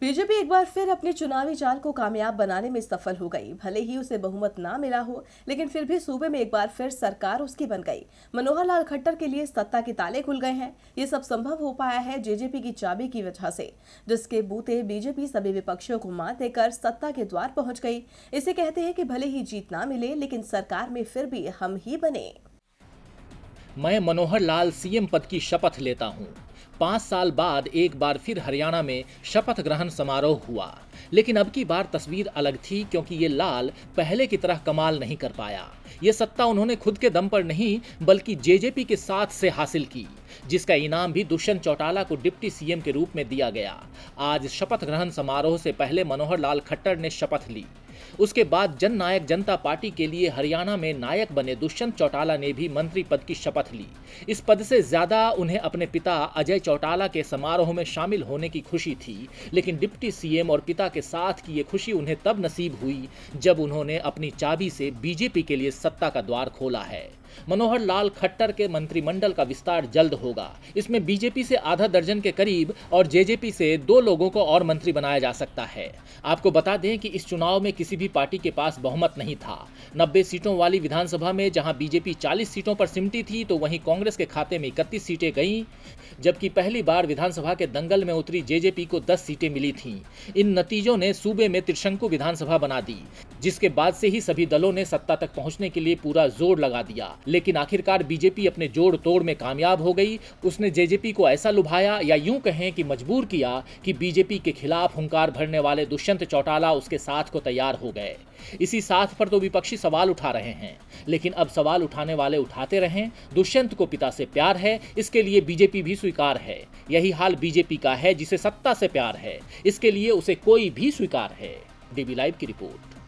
BJP एक बार फिर अपनी चुनावी चाल को कामयाब बनाने में सफल हो गई भले ही उसे बहुमत ना मिला हो लेकिन फिर भी सूबे में एक बार फिर सरकार उसकी बन गई मनोहर लाल खट्टर के लिए सत्ता के ताले खुल गए हैं ये सब संभव हो पाया है जेजेपी की चाबी की वजह से जिसके बूते बीजेपी सभी विपक्षियों को मात देकर सत्ता के द्वार पहुंच गई इसे कहते हैं कि भले ही जीत ना मिले लेकिन सरकार में फिर भी हम ही बने मैं मनोहर लाल सीएम पद की शपथ लेता हूं। पाँच साल बाद एक बार फिर हरियाणा में शपथ ग्रहण समारोह हुआ लेकिन अब की बार तस्वीर अलग थी क्योंकि ये लाल पहले की तरह कमाल नहीं कर पाया ये सत्ता उन्होंने खुद के दम पर नहीं बल्कि जेजेपी के साथ से हासिल की जिसका इनाम भी दुष्यंत चौटाला को डिप्टी सीएम के रूप में दिया गया आज शपथ ग्रहण समारोह से पहले मनोहर लाल खट्टर ने शपथ ली उसके बाद जन नायक जनता पार्टी के लिए हरियाणा में नायक बने दुष्यंत चौटाला ने भी मंत्री पद की शपथ ली इस पद से ज्यादा उन्हें अपने पिता अजय चौटाला के समारोह में शामिल होने की खुशी थी लेकिन डिप्टी सीएम और पिता के साथ की ये खुशी उन्हें तब नसीब हुई जब उन्होंने अपनी चाबी से बीजेपी के लिए सत्ता का द्वार खोला है मनोहर लाल खट्टर के मंत्रिमंडल का विस्तार जल्द होगा इसमें बीजेपी से आधा दर्जन के करीब और जेजेपी से दो लोगों को और मंत्री बनाया जा सकता है आपको बता दें कि इस चुनाव में किसी भी पार्टी के पास बहुमत नहीं था नब्बे सीटों वाली विधानसभा में जहां बीजेपी 40 सीटों पर सिमटी थी तो वहीं कांग्रेस के खाते में इकतीस सीटें गई जबकि पहली बार विधानसभा के दंगल में उतरी जेजेपी को 10 सीटें मिली थीं इन नतीजों ने सूबे में त्रिशंकु विधानसभा बना दी जिसके बाद से ही सभी दलों ने सत्ता तक पहुंचने के लिए पूरा जोर लगा दिया लेकिन आखिरकार बीजेपी अपने जोड़ तोड़ में कामयाब हो गई उसने जेजेपी को ऐसा लुभाया या यूं कहें कि मजबूर किया कि बीजेपी के खिलाफ हुंकार भरने वाले दुष्यंत चौटाला उसके साथ को तैयार हो गए इसी साथ पर तो विपक्षी सवाल उठा रहे हैं लेकिन अब सवाल उठाने वाले उठाते रहें दुष्यंत को पिता से प्यार है इसके लिए बीजेपी भी स्वीकार है यही हाल बीजेपी का है जिसे सत्ता से प्यार है इसके लिए उसे कोई भी स्वीकार है डीबी लाइव की रिपोर्ट